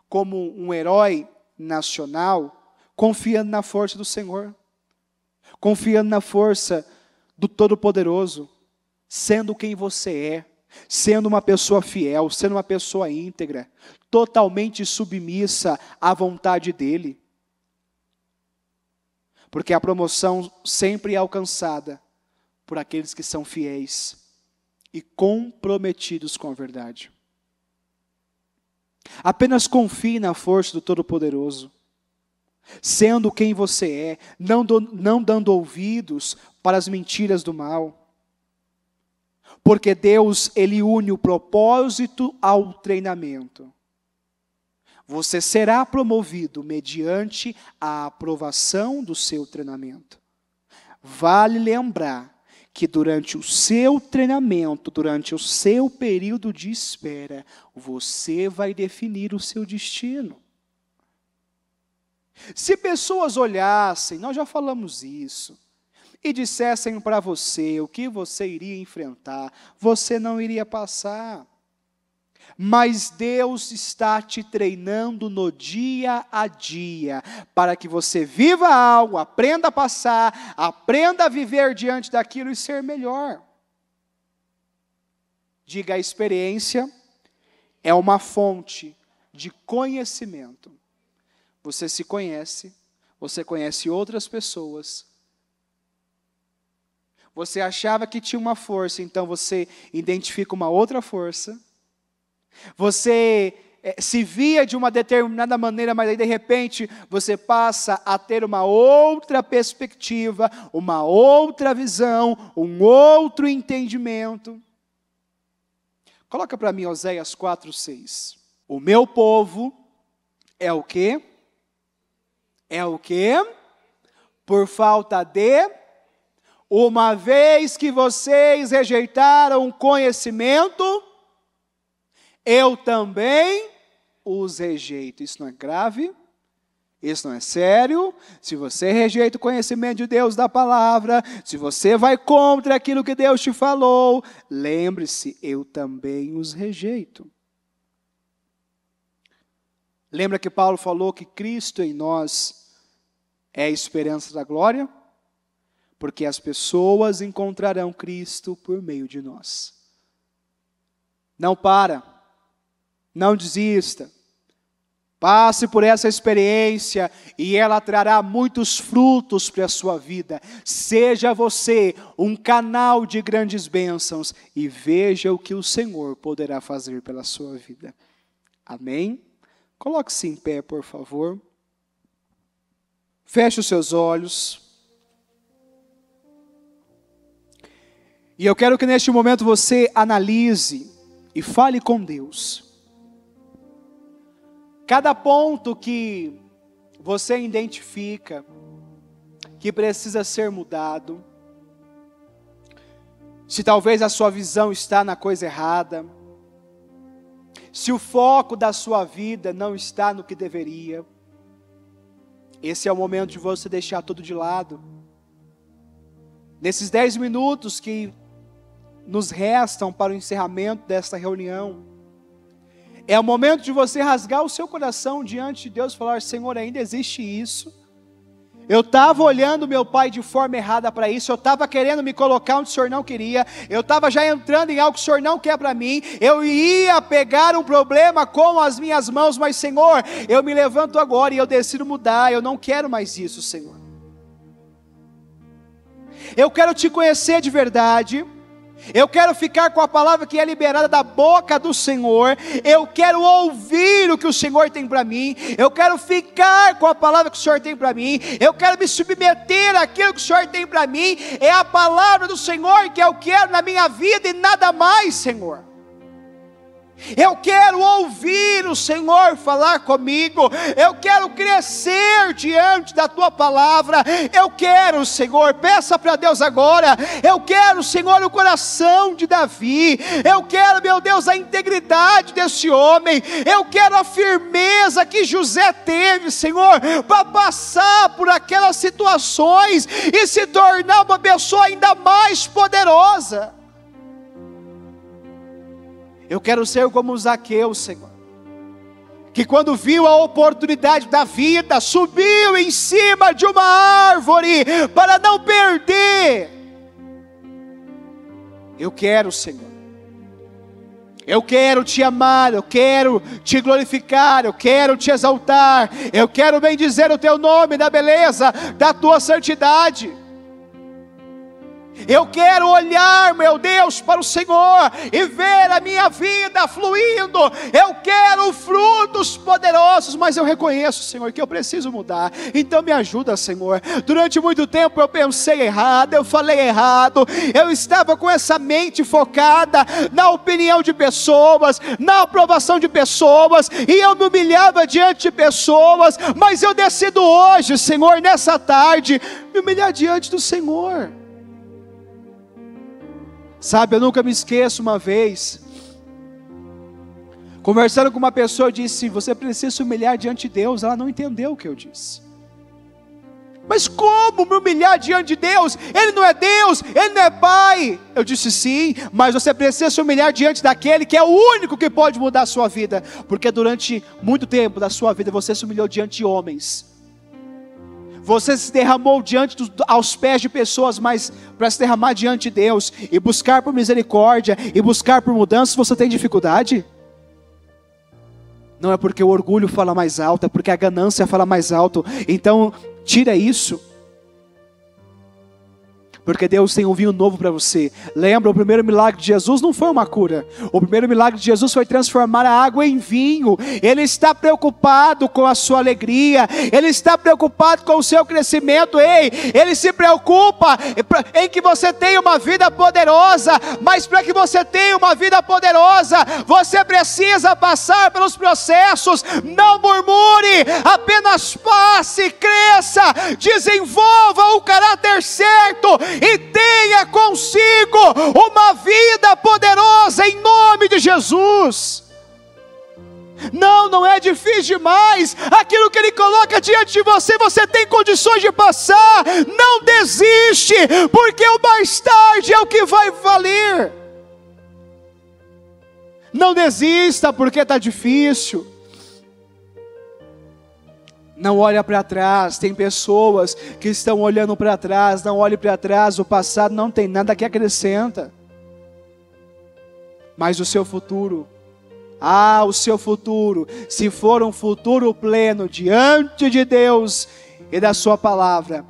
como um herói nacional, confiando na força do Senhor, confiando na força do Todo-Poderoso, sendo quem você é, sendo uma pessoa fiel, sendo uma pessoa íntegra, totalmente submissa à vontade dEle. Porque a promoção sempre é alcançada por aqueles que são fiéis e comprometidos com a verdade. Apenas confie na força do Todo-Poderoso, sendo quem você é, não, do, não dando ouvidos para as mentiras do mal. Porque Deus, Ele une o propósito ao treinamento. Você será promovido mediante a aprovação do seu treinamento. Vale lembrar que durante o seu treinamento, durante o seu período de espera, você vai definir o seu destino. Se pessoas olhassem, nós já falamos isso, e dissessem para você o que você iria enfrentar, você não iria passar mas Deus está te treinando no dia a dia, para que você viva algo, aprenda a passar, aprenda a viver diante daquilo e ser melhor. Diga a experiência é uma fonte de conhecimento. Você se conhece, você conhece outras pessoas. Você achava que tinha uma força, então você identifica uma outra força. Você eh, se via de uma determinada maneira, mas aí de repente você passa a ter uma outra perspectiva, uma outra visão, um outro entendimento. Coloca para mim Oséias 4, 6. O meu povo é o quê? É o quê? Por falta de uma vez que vocês rejeitaram o conhecimento, eu também os rejeito. Isso não é grave? Isso não é sério? Se você rejeita o conhecimento de Deus da palavra, se você vai contra aquilo que Deus te falou, lembre-se, eu também os rejeito. Lembra que Paulo falou que Cristo em nós é a esperança da glória? Porque as pessoas encontrarão Cristo por meio de nós. Não para. Não desista. Passe por essa experiência e ela trará muitos frutos para a sua vida. Seja você um canal de grandes bênçãos e veja o que o Senhor poderá fazer pela sua vida. Amém? Coloque-se em pé, por favor. Feche os seus olhos. E eu quero que neste momento você analise e fale com Deus. Cada ponto que você identifica que precisa ser mudado, se talvez a sua visão está na coisa errada, se o foco da sua vida não está no que deveria, esse é o momento de você deixar tudo de lado. Nesses dez minutos que nos restam para o encerramento desta reunião, é o momento de você rasgar o seu coração diante de Deus e falar: Senhor, ainda existe isso. Eu estava olhando meu pai de forma errada para isso, eu estava querendo me colocar onde o senhor não queria, eu estava já entrando em algo que o senhor não quer para mim, eu ia pegar um problema com as minhas mãos, mas Senhor, eu me levanto agora e eu decido mudar, eu não quero mais isso, Senhor. Eu quero te conhecer de verdade, eu quero ficar com a palavra que é liberada da boca do Senhor. Eu quero ouvir o que o Senhor tem para mim. Eu quero ficar com a palavra que o Senhor tem para mim. Eu quero me submeter àquilo que o Senhor tem para mim. É a palavra do Senhor que eu quero na minha vida e nada mais, Senhor. Eu quero ouvir o Senhor falar comigo. Eu quero crescer diante da tua palavra. Eu quero, Senhor, peça para Deus agora. Eu quero, Senhor, o coração de Davi. Eu quero, meu Deus, a integridade desse homem. Eu quero a firmeza que José teve, Senhor, para passar por aquelas situações e se tornar uma pessoa ainda mais poderosa. Eu quero ser como Zaqueu, Senhor, que quando viu a oportunidade da vida, subiu em cima de uma árvore para não perder. Eu quero, Senhor. Eu quero te amar, eu quero te glorificar, eu quero te exaltar, eu quero bendizer o teu nome da beleza, da tua santidade. Eu quero olhar, meu Deus, para o Senhor e ver a minha vida fluindo. Eu quero frutos poderosos, mas eu reconheço, Senhor, que eu preciso mudar. Então me ajuda, Senhor. Durante muito tempo eu pensei errado, eu falei errado. Eu estava com essa mente focada na opinião de pessoas, na aprovação de pessoas, e eu me humilhava diante de pessoas. Mas eu decido hoje, Senhor, nessa tarde, me humilhar diante do Senhor. Sabe, eu nunca me esqueço uma vez, conversando com uma pessoa, eu disse: Você precisa se humilhar diante de Deus. Ela não entendeu o que eu disse. Mas como me humilhar diante de Deus? Ele não é Deus, ele não é Pai. Eu disse sim, mas você precisa se humilhar diante daquele que é o único que pode mudar a sua vida, porque durante muito tempo da sua vida você se humilhou diante de homens você se derramou diante dos, aos pés de pessoas, mas para se derramar diante de Deus e buscar por misericórdia e buscar por mudança, você tem dificuldade? Não é porque o orgulho fala mais alto, é porque a ganância fala mais alto. Então, tira isso porque Deus tem um vinho novo para você. Lembra, o primeiro milagre de Jesus não foi uma cura. O primeiro milagre de Jesus foi transformar a água em vinho. Ele está preocupado com a sua alegria, ele está preocupado com o seu crescimento. Ei, ele se preocupa em que você tenha uma vida poderosa, mas para que você tenha uma vida poderosa, você precisa passar pelos processos. Não murmure, apenas passe, cresça, desenvolva o caráter certo e tenha consigo uma vida poderosa em nome de Jesus. Não, não é difícil demais. Aquilo que Ele coloca diante de você, você tem condições de passar. Não desiste, porque o mais tarde é o que vai valer. Não desista porque está difícil não olha para trás. Tem pessoas que estão olhando para trás, não olhe para trás. O passado não tem nada que acrescenta. Mas o seu futuro, ah, o seu futuro, se for um futuro pleno diante de Deus e da Sua palavra,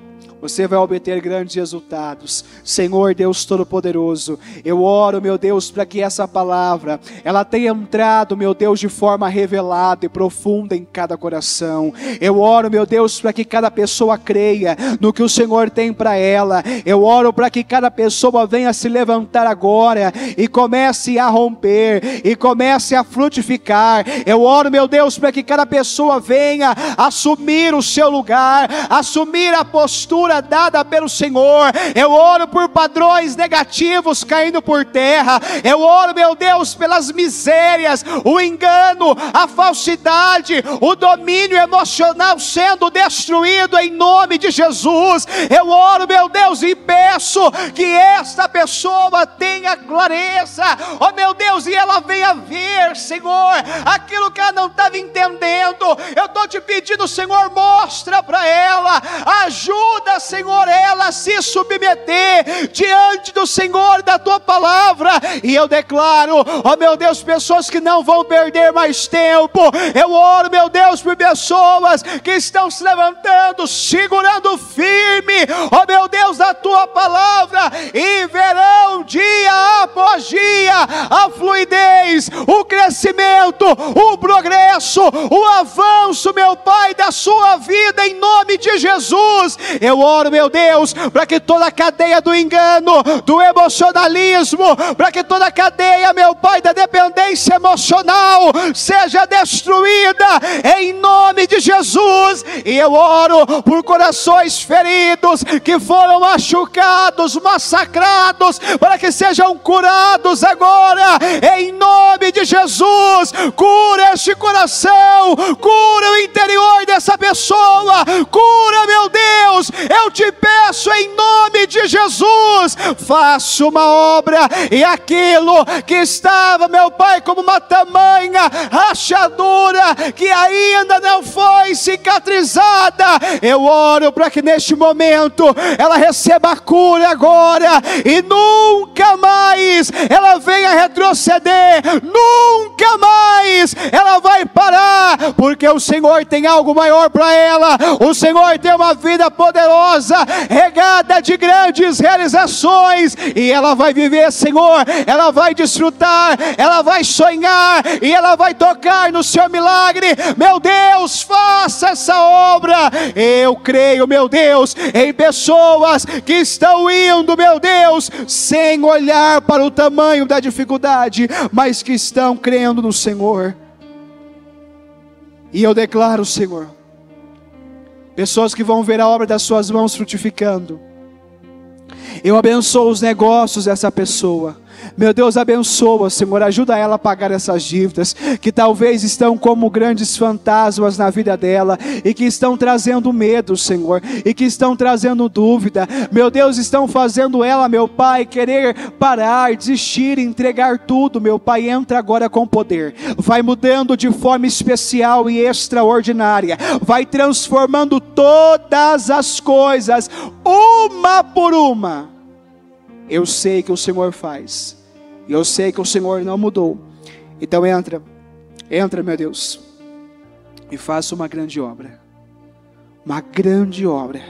você vai obter grandes resultados. Senhor Deus Todo-Poderoso, eu oro, meu Deus, para que essa palavra, ela tenha entrado, meu Deus, de forma revelada e profunda em cada coração. Eu oro, meu Deus, para que cada pessoa creia no que o Senhor tem para ela. Eu oro para que cada pessoa venha se levantar agora e comece a romper e comece a frutificar. Eu oro, meu Deus, para que cada pessoa venha assumir o seu lugar, assumir a postura palavra dada pelo Senhor. Eu oro por padrões negativos caindo por terra. Eu oro, meu Deus, pelas misérias, o engano, a falsidade, o domínio emocional sendo destruído em nome de Jesus. Eu oro, meu Deus, e peço que esta pessoa tenha clareza, oh, meu Deus, e ela venha ver, Senhor, aquilo que ela não estava entendendo. Eu estou te pedindo, Senhor, mostra para ela, ajuda, Senhor, ela se submeter diante do Senhor da tua palavra. E eu declaro, ó oh meu Deus, pessoas que não vão perder mais tempo. Eu oro, meu Deus, por pessoas que estão se levantando, segurando firme, ó oh meu Deus, da tua palavra, e verão dia após dia a fluidez, o crescimento, o progresso, o avanço, meu Pai, da sua vida, em nome de Jesus. Eu oro, meu Deus, para que toda a cadeia do engano, do emocionalismo, para que toda a cadeia, meu Pai, da dependência emocional seja destruída em nome de Jesus. E eu oro por corações feridos que foram machucados, massacrados, para que sejam curados agora em nome de Jesus. Cura este coração, cura o interior dessa pessoa, cura, meu Deus, eu te peço em nome de Jesus, faça uma obra e aquilo que estava, meu Pai, como uma tamanha rachadura que ainda não foi cicatrizada, eu oro para que neste momento ela receba a cura agora e nunca mais ela venha retroceder, nunca mais ela vai parar, porque o Senhor tem algo maior para ela, o Senhor tem uma vida poderosa regada de grandes realizações, e ela vai viver, Senhor, ela vai desfrutar, ela vai sonhar e ela vai tocar no seu milagre. Meu Deus, faça essa obra. Eu creio, meu Deus, em pessoas que estão indo, meu Deus, sem olhar para o tamanho da dificuldade, mas que estão crendo no Senhor. E eu declaro, Senhor, pessoas que vão ver a obra das suas mãos frutificando. Eu abençoo os negócios dessa pessoa. Meu Deus, abençoa, Senhor, ajuda ela a pagar essas dívidas que talvez estão como grandes fantasmas na vida dela e que estão trazendo medo, Senhor, e que estão trazendo dúvida. Meu Deus, estão fazendo ela, meu Pai, querer parar, desistir, entregar tudo. Meu Pai, entra agora com poder. Vai mudando de forma especial e extraordinária. Vai transformando todas as coisas uma por uma eu sei que o Senhor faz. E eu sei que o Senhor não mudou. Então entra, entra, meu Deus, e faça uma grande obra. Uma grande obra.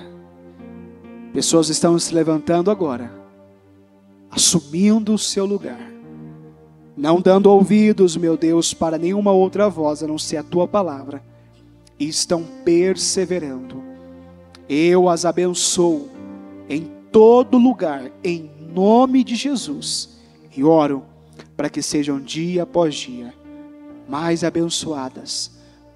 Pessoas estão se levantando agora, assumindo o seu lugar, não dando ouvidos, meu Deus, para nenhuma outra voz a não ser a tua palavra, e estão perseverando. Eu as abençoo em todo lugar, em nome de Jesus e oro para que sejam dia após dia mais abençoadas,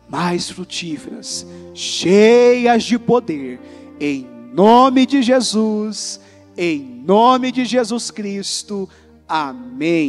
mais frutíferas, cheias de poder, em nome de Jesus, em nome de Jesus Cristo. Amém.